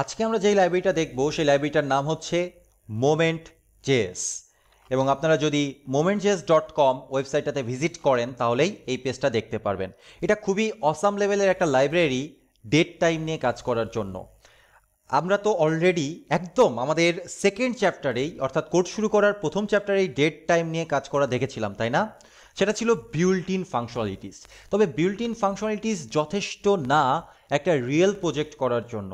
আজকে আমরা যেই লাইব্রেরিটা দেখব সেই লাইব্রেরিটার নাম হচ্ছে মোমেন্ট জেস এবং আপনারা যদি মোমেন্ট জেস ডট কম ওয়েবসাইটটাতে ভিজিট করেন তাহলেই এই পেজটা দেখতে পারবেন এটা খুবই অসাম লেভেলের একটা লাইব্রেরি ডেট টাইম নিয়ে কাজ করার জন্য আমরা তো অলরেডি একদম আমাদের সেকেন্ড চ্যাপ্টারেই অর্থাৎ কোর্স শুরু করার প্রথম চ্যাপ্টারেই ডেট টাইম নিয়ে কাজ করা দেখেছিলাম তাই না সেটা ছিল বিউলটিন ফাংশনালিটিস তবে বিউলটিন ফাংশনালিটিস যথেষ্ট না একটা রিয়েল প্রজেক্ট করার জন্য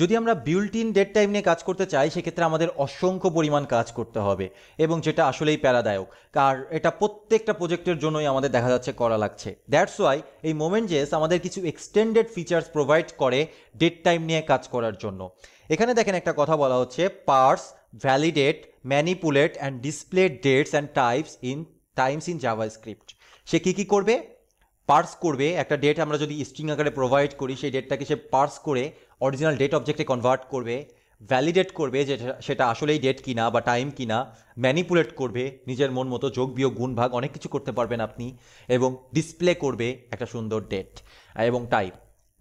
যদি আমরা বিউল্ট ইন ডেড টাইম নিয়ে কাজ করতে চাই সেক্ষেত্রে আমাদের অসংখ্য পরিমাণ কাজ করতে হবে এবং যেটা আসলেই প্যারাদায়ক কার এটা প্রত্যেকটা প্রজেক্টের জন্যই আমাদের দেখা যাচ্ছে করা লাগছে দ্যাটস ওয়াই এই মোমেন্ট জেস আমাদের কিছু এক্সটেন্ডেড ফিচার্স প্রোভাইড করে ডেড টাইম নিয়ে কাজ করার জন্য এখানে দেখেন একটা কথা বলা হচ্ছে parse validate manipulate and display dates and types in times in JavaScript সে কী কী করবে পার্স করবে একটা ডেট আমরা যদি স্ট্রিং আকারে প্রোভাইড করি সেই ডেটটাকে সে পার্স করে অরিজিনাল ডেট অবজেক্টে কনভার্ট করবে ভ্যালিডেট করবে যে সেটা আসলেই ডেট কিনা বা টাইম কিনা ম্যানিপুলেট করবে নিজের মন মতো যোগ বিয়োগ গুণ ভাগ অনেক কিছু করতে পারবেন আপনি এবং ডিসপ্লে করবে একটা সুন্দর ডেট এবং টাইপ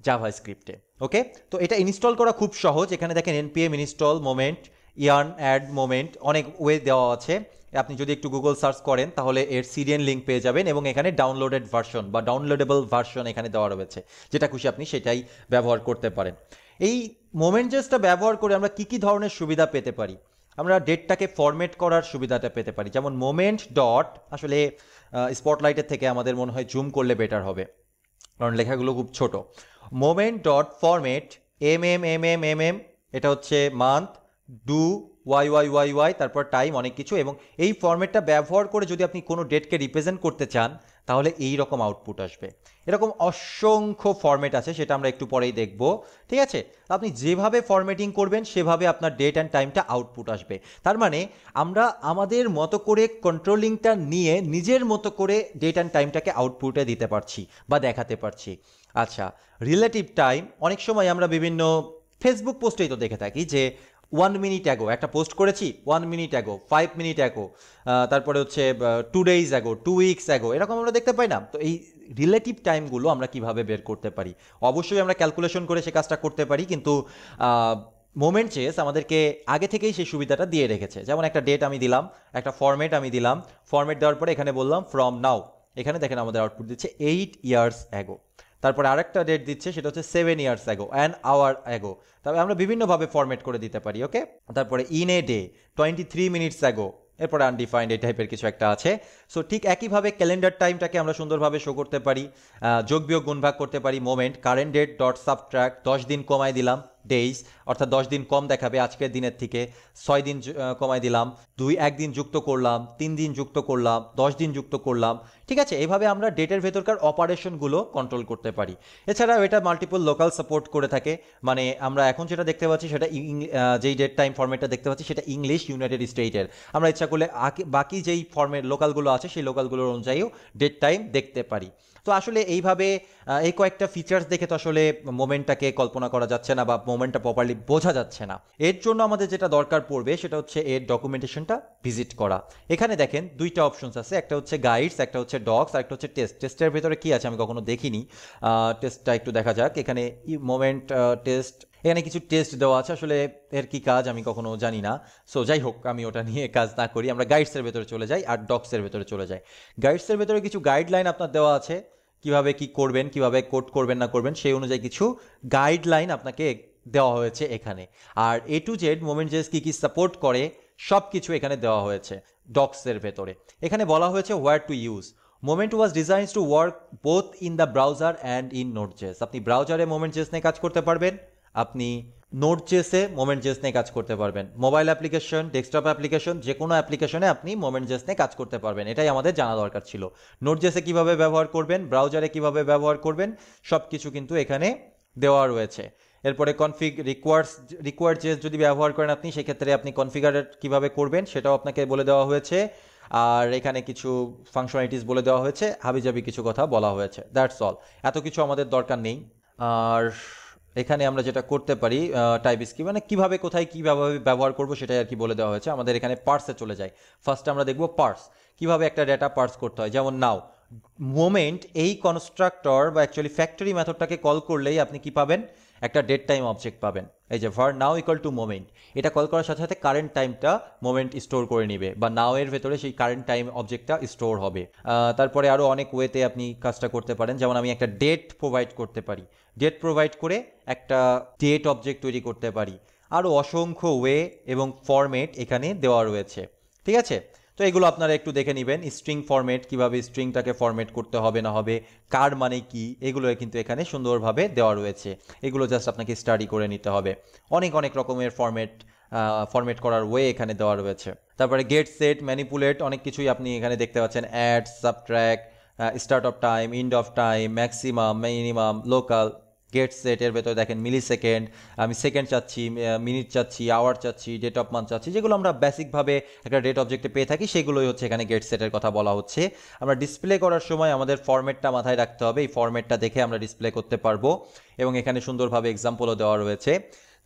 জাভা স্ক্রিপ্টে ওকে তো এটা ইনস্টল করা খুব সহজ এখানে দেখেন npm install moment yarn add moment অনেক ওয়ে দেওয়া আছে আপনি যদি একটু গুগল সার্চ করেন তাহলে এর সিরিয়ান লিঙ্ক পেয়ে যাবেন এবং এখানে ডাউনলোডেড ভার্সন বা ডাউনলোডেবল ভার্সন এখানে দেওয়া রয়েছে যেটা খুশি আপনি সেটাই ব্যবহার করতে পারেন এই মোমেন্ট জেসটা ব্যবহার করে আমরা কি কি ধরনের সুবিধা পেতে পারি আমরা ডেটটাকে ফরম্যাট করার সুবিধাটা পেতে পারি যেমন মোমেন্ট ডট আসলে স্পটলাইটের থেকে আমাদের মনে হয় জুম করলে বেটার হবে কারণ লেখাগুলো খুব ছোট moment dot format M M M M M M এটা হচ্ছে month do Y Y Y Y তারপর টাইম অনেক কিছু এবং এই ফর্মেটটা ব্যবহার করে যদি আপনি কোনো ডেটকে রিপ্রেজেন্ট করতে চান তাহলে এই রকম আউটপুট আসবে এরকম অসংখ্য ফর্মেট আছে সেটা আমরা একটু পরেই দেখব ঠিক আছে আপনি যেভাবে ফর্মেটিং করবেন সেভাবে আপনার ডেট অ্যান্ড টাইমটা আউটপুট আসবে তার মানে আমরা আমাদের মতো করে কন্ট্রোলিংটা নিয়ে নিজের মতো করে ডেট অ্যান্ড টাইমটাকে আউটপুটে দিতে পারছি বা দেখাতে পারছি আচ্ছা রিলেটিভ টাইম অনেক সময় আমরা বিভিন্ন ফেসবুক পোস্টেই তো দেখে থাকি যে ওয়ান মিনিট অ্যাগো একটা পোস্ট করেছি one minute ago five minute ago তারপরে হচ্ছে two days ago two weeks ago এরকম আমরা দেখতে পাই না তো এই রিলেটিভ টাইমগুলো আমরা কিভাবে বের করতে পারি অবশ্যই আমরা ক্যালকুলেশন করে সে কাজটা করতে পারি কিন্তু মোমেন্ট চেস আমাদেরকে আগে থেকেই সেই সুবিধাটা দিয়ে রেখেছে যেমন একটা ডেট আমি দিলাম একটা ফর্মেট আমি দিলাম ফর্মেট দেওয়ার পরে এখানে বললাম ফ্রম নাও এখানে দেখেন আমাদের আউটপুট দিচ্ছে এইট ইয়ার্স অ্যাগো তারপরে আরেকটা ডেট দিচ্ছে সেটা হচ্ছে seven years ago an hour ago তবে আমরা বিভিন্নভাবে ফর্মেট করে দিতে পারি ওকে তারপরে in a day twenty three minutes ago এরপরে আনডিফাইন্ড এই টাইপের কিছু একটা আছে সো ঠিক একইভাবে ক্যালেন্ডার টাইমটাকে আমরা সুন্দরভাবে শো করতে পারি যোগ বিয়োগ গুণভাগ করতে পারি moment current date dot subtract দশ দিন কমায় দিলাম ডেইজ অর্থাৎ দশ দিন কম দেখাবে আজকের দিনের থেকে ছয় দিন কমাই দিলাম দুই একদিন যুক্ত করলাম তিন দিন যুক্ত করলাম দশ দিন যুক্ত করলাম ঠিক আছে এভাবে আমরা ডেটের ভেতরকার অপারেশনগুলো কন্ট্রোল করতে পারি এছাড়াও এটা মাল্টিপল লোকাল সাপোর্ট করে থাকে মানে আমরা এখন যেটা দেখতে পাচ্ছি সেটা যেই ডেট টাইম ফর্মেটটা দেখতে পাচ্ছি সেটা ইংলিশ ইউনাইটেড স্টেটের আমরা ইচ্ছা করলে বাকি যেই ফর্মের লোকালগুলো আছে সেই লোকালগুলোর অনুযায়ীও ডেট টাইম দেখতে পারি তো আসলে এইভাবে এই কয়েকটা ফিচার্স দেখে তো আসলে মোমেন্টটাকে কল্পনা করা যাচ্ছে না বা মোমেন্টটা প্রপারলি বোঝা যাচ্ছে না এর জন্য আমাদের যেটা দরকার পড়বে সেটা হচ্ছে এর ডকুমেন্টেশনটা ভিজিট করা এখানে দেখেন দুইটা অপশনস আছে একটা হচ্ছে গাইডস একটা হচ্ছে ডগস আর একটা হচ্ছে টেস্ট টেস্টের ভেতরে কি আছে আমি কখনো দেখিনি টেস্টটা একটু দেখা যাক এখানে মোমেন্ট টেস্ট এখানে কিছু টেস্ট দেওয়া আছে আসলে এর কি কাজ আমি কখনো জানি না সো যাই হোক আমি ওটা নিয়ে কাজ না করি আমরা গাইডসের ভেতরে চলে যাই আর ডক্সের ভেতরে চলে যাই গাইডসের ভেতরে কিছু গাইডলাইন আপনার দেওয়া আছে কিভাবে কি করবেন কিভাবে কোড করবেন না করবেন সেই অনুযায়ী কিছু গাইডলাইন আপনাকে দেওয়া হয়েছে এখানে আর A to Z moment JS কী কী সাপোর্ট করে সব কিছু এখানে দেওয়া হয়েছে ডক্সের ভেতরে এখানে বলা হয়েছে where to use moment was designed to work both in the browser and in node JS আপনি ব্রাউজারে মোমেন্ট জেস নিয়ে কাজ করতে পারবেন আপনি নোট জেসে মোমেন্ট জেস নিয়ে কাজ করতে পারবেন মোবাইল অ্যাপ্লিকেশন ডেস্কটপ অ্যাপ্লিকেশন যে কোনো অ্যাপ্লিকেশনে আপনি মোমেন্ট জেস নিয়ে কাজ করতে পারবেন এটাই আমাদের জানা দরকার ছিল নোট জেসে কীভাবে ব্যবহার করবেন ব্রাউজারে কিভাবে ব্যবহার করবেন সব কিছু কিন্তু এখানে দেওয়া রয়েছে এরপরে কনফিগ রিকোয়ার্স রিকোয়ার্ড জেস যদি ব্যবহার করেন আপনি সেক্ষেত্রে আপনি কনফিগার কিভাবে করবেন সেটাও আপনাকে বলে দেওয়া হয়েছে আর এখানে কিছু ফাংশনালিটিস বলে দেওয়া হয়েছে হাবিজাবি কিছু কথা বলা হয়েছে দ্যাটস অল এত কিছু আমাদের দরকার নেই আর এখানে আমরা যেটা করতে পারি টাইপ স্কি মানে কিভাবে কোথায় কীভাবে ব্যবহার করব সেটাই আর কি বলে দেওয়া হয়েছে আমাদের এখানে পার্সে চলে যায় ফার্স্টে আমরা দেখব পার্স কিভাবে একটা ডেটা পার্স করতে হয় যেমন নাও মোমেন্ট এই কনস্ট্রাক্টর বা অ্যাকচুয়ালি ফ্যাক্টরি মেথডটাকে কল করলেই আপনি কি পাবেন একটা ডেট টাইম অবজেক্ট পাবেন এই যে var now equal to moment এটা কল করার সাথে সাথে কারেন্ট টাইমটা মোমেন্ট স্টোর করে নেবে বা নাও এর ভেতরে সেই কারেন্ট টাইম অবজেক্টটা স্টোর হবে তারপরে আরও অনেক ওয়েতে আপনি কাজটা করতে পারেন যেমন আমি একটা ডেট প্রোভাইড করতে পারি ডেট প্রোভাইড করে একটা ডেট অবজেক্ট তৈরি করতে পারি আরও অসংখ্য ওয়ে এবং ফরম্যাট এখানে দেওয়া রয়েছে ঠিক আছে তো এগুলো আপনারা একটু দেখে নেবেন স্ট্রিং ফরম্যাট কিভাবে স্ট্রিংটাকে ফরম্যাট করতে হবে না হবে কার মানে কি এগুলো কিন্তু এখানে সুন্দরভাবে দেওয়া রয়েছে এগুলো জাস্ট আপনাকে স্টাডি করে নিতে হবে অনেক অনেক রকমের ফরম্যাট ফরম্যাট করার ওয়ে এখানে দেওয়া রয়েছে তারপরে গেট সেট ম্যানিপুলেট অনেক কিছুই আপনি এখানে দেখতে পাচ্ছেন add subtract start of time end of time maximum minimum local get set এর ভেতরে দেখেন মিলি সেকেন্ড আমি সেকেন্ড চাচ্ছি মিনিট চাচ্ছি আওয়ার চাচ্ছি ডেট অফ মান্থ চাচ্ছি যেগুলো আমরা বেসিকভাবে একটা ডেট অবজেক্টে পেয়ে থাকি সেগুলোই হচ্ছে এখানে গেট সেটের কথা বলা হচ্ছে আমরা ডিসপ্লে করার সময় আমাদের ফর্মেটটা মাথায় রাখতে হবে এই ফর্মেটটা দেখে আমরা ডিসপ্লে করতে পারবো এবং এখানে সুন্দরভাবে এক্সাম্পলও দেওয়া রয়েছে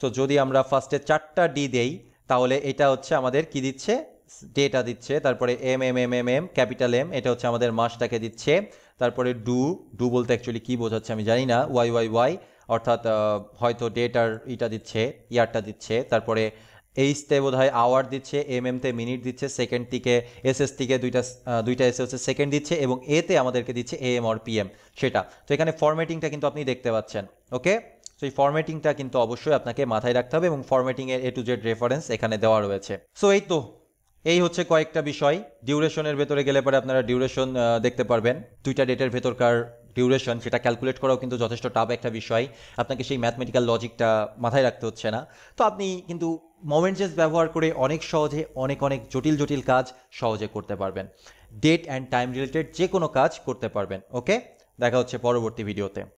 তো যদি আমরা ফার্স্টে চারটা ডি দেই তাহলে এটা হচ্ছে আমাদের কি দিচ্ছে ডেটা দিচ্ছে তারপরে M M M M M capital M এটা হচ্ছে আমাদের মাসটাকে দিচ্ছে তারপরে ডু ডু বলতে অ্যাকচুয়ালি কী বোঝাচ্ছে আমি জানি না ওয়াই ওয়াই ওয়াই অর্থাৎ হয়তো ডেটার ইটা দিচ্ছে ইয়ারটা দিচ্ছে তারপরে এইচতে বোধ হয় আওয়ার দিচ্ছে এম এমতে মিনিট দিচ্ছে সেকেন্ড থেকে এস এস থেকে দুইটা দুইটা এস এসে সেকেন্ড দিচ্ছে এবং এতে আমাদেরকে দিচ্ছে এ এম পি এম সেটা তো এখানে ফরম্যাটিংটা কিন্তু আপনি দেখতে পাচ্ছেন ওকে সো এই ফরম্যাটিংটা কিন্তু অবশ্যই আপনাকে মাথায় রাখতে হবে এবং ফরম্যাটিংয়ের এ টু জেড রেফারেন্স এখানে দেওয়া রয়েছে সো এই তো এই হচ্ছে কয়েকটা বিষয় ডিউরেশনের ভেতরে গেলে পরে আপনারা ডিউরেশন দেখতে পারবেন দুইটা ডেটের ভেতরকার ডিউরেশন সেটা ক্যালকুলেট করাও কিন্তু যথেষ্ট টাফ একটা বিষয় আপনাকে সেই ম্যাথমেটিক্যাল লজিকটা মাথায় রাখতে হচ্ছে না তো আপনি কিন্তু মোমেন্টসেস ব্যবহার করে অনেক সহজে অনেক অনেক জটিল জটিল কাজ সহজে করতে পারবেন ডেট অ্যান্ড টাইম রিলেটেড যে কোনো কাজ করতে পারবেন ওকে দেখা হচ্ছে পরবর্তী ভিডিওতে